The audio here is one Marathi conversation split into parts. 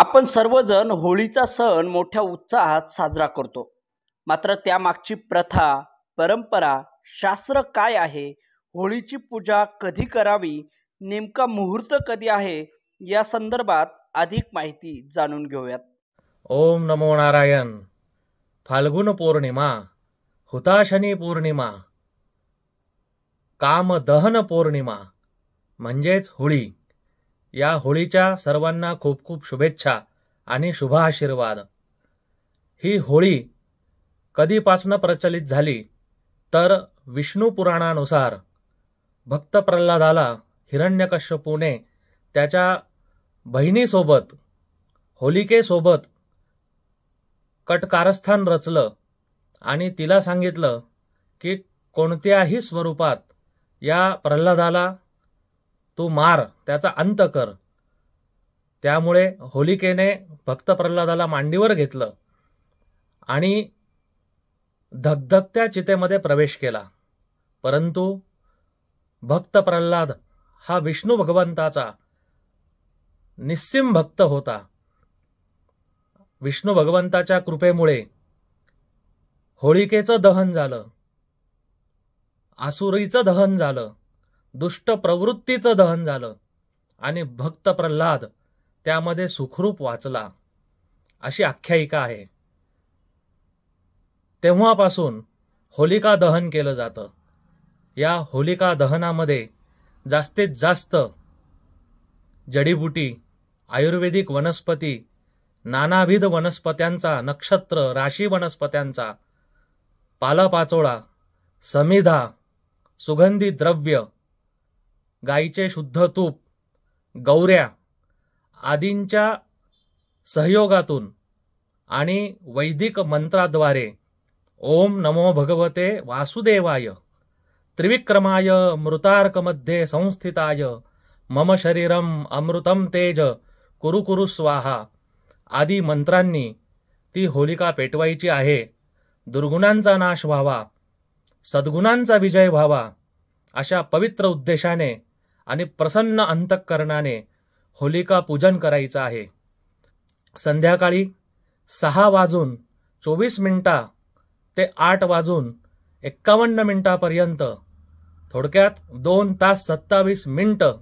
आपण सर्वजण होळीचा सण मोठ्या उत्साहात साजरा करतो मात्र त्यामागची प्रथा परंपरा शास्त्र काय आहे होळीची पूजा कधी करावी नेमका मुहूर्त कधी आहे या संदर्भात अधिक माहिती जाणून घेऊयात ओम नमो नारायण फाल्गुन पौर्णिमा हुताशनी पौर्णिमा कामदहन पौर्णिमा म्हणजेच होळी या होळीच्या सर्वांना खूप खूप शुभेच्छा आणि शुभाशीर्वाद ही होळी कधीपासनं प्रचलित झाली तर विष्णू पुराणानुसार भक्त प्रल्हादाला हिरण्यकश्यपूने त्याच्या बहिणीसोबत होलिकेसोबत कटकारस्थान रचलं आणि तिला सांगितलं की कोणत्याही स्वरूपात या प्रल्हादाला तू मार त्याचा अंत कर त्यामुळे होलिकेने भक्त प्रल्हादाला मांडीवर घेतलं आणि धगधगत्या चितेमध्ये प्रवेश केला परंतु भक्त प्रल्हाद हा विष्णू भगवंताचा निस्सिम भक्त होता विष्णू भगवंताच्या कृपेमुळे होळिकेचं दहन झालं आसुरीचं दहन झालं दुष्ट प्रवृत्तीचं दहन झालं आणि भक्त प्रल्हाद त्यामध्ये सुखरूप वाचला अशी आख्यायिका आहे तेव्हापासून होलिका दहन केलं जातं या होलिका दहनामध्ये जास्तीत जास्त जडीबुटी आयुर्वेदिक वनस्पती नानाविध वनस्पत्यांचा नक्षत्र राशी वनस्पत्यांचा पालापाचोळा समिधा सुगंधी द्रव्य गाईचे शुद्ध तूप गौऱ्या आदींच्या सहयोगातून आणि वैदिक मंत्राद्वारे ओम नमो भगवते वासुदेवाय त्रिविक्रमाय मृतार्कमध्ये संस्थिताय मम शरीरम अमृतम तेज कुरु कुरु स्वाहा आदी मंत्रांनी ती होलिका पेटवायची आहे दुर्गुणांचा नाश व्हावा सद्गुणांचा विजय व्हावा अशा पवित्र उद्देशाने आणि प्रसन्न अंतकरणाने होलिका पूजन करायचं आहे संध्याकाळी सहा वाजून चोवीस मिनटा ते आठ वाजून एक्कावन्न मिनटापर्यंत थोडक्यात दोन तास सत्तावीस मिनिटं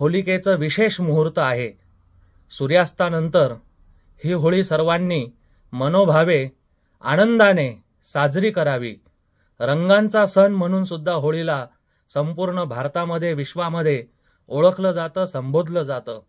होलिकेचं विशेष मुहूर्त आहे सूर्यास्तानंतर ही होळी सर्वांनी मनोभावे आनंदाने साजरी करावी रंगांचा सण म्हणून सुद्धा होळीला संपूर्ण भारतामध्ये विश्वामध्ये ओळखलं जातं संबोधलं जातं